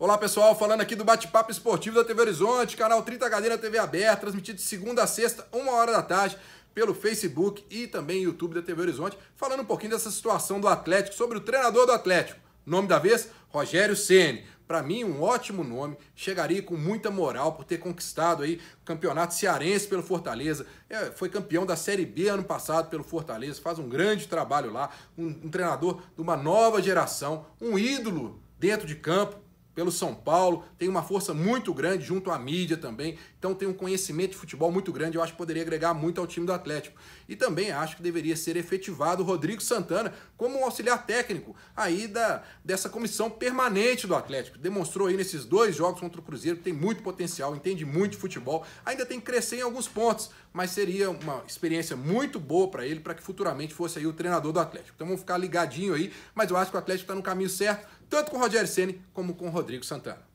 Olá pessoal, falando aqui do Bate-Papo Esportivo da TV Horizonte, canal 30 HD na TV aberta, transmitido de segunda a sexta, uma hora da tarde, pelo Facebook e também YouTube da TV Horizonte, falando um pouquinho dessa situação do Atlético, sobre o treinador do Atlético. Nome da vez? Rogério Ceni. Para mim, um ótimo nome, chegaria com muita moral por ter conquistado aí o campeonato cearense pelo Fortaleza. É, foi campeão da Série B ano passado pelo Fortaleza, faz um grande trabalho lá, um, um treinador de uma nova geração, um ídolo dentro de campo, pelo São Paulo, tem uma força muito grande junto à mídia também, então tem um conhecimento de futebol muito grande, eu acho que poderia agregar muito ao time do Atlético. E também acho que deveria ser efetivado o Rodrigo Santana como um auxiliar técnico aí da, dessa comissão permanente do Atlético. Demonstrou aí nesses dois jogos contra o Cruzeiro que tem muito potencial, entende muito de futebol, ainda tem que crescer em alguns pontos, mas seria uma experiência muito boa para ele para que futuramente fosse aí o treinador do Atlético. Então vamos ficar ligadinho aí, mas eu acho que o Atlético está no caminho certo, tanto com o Rogério Ceni como com o Rodrigo Santana.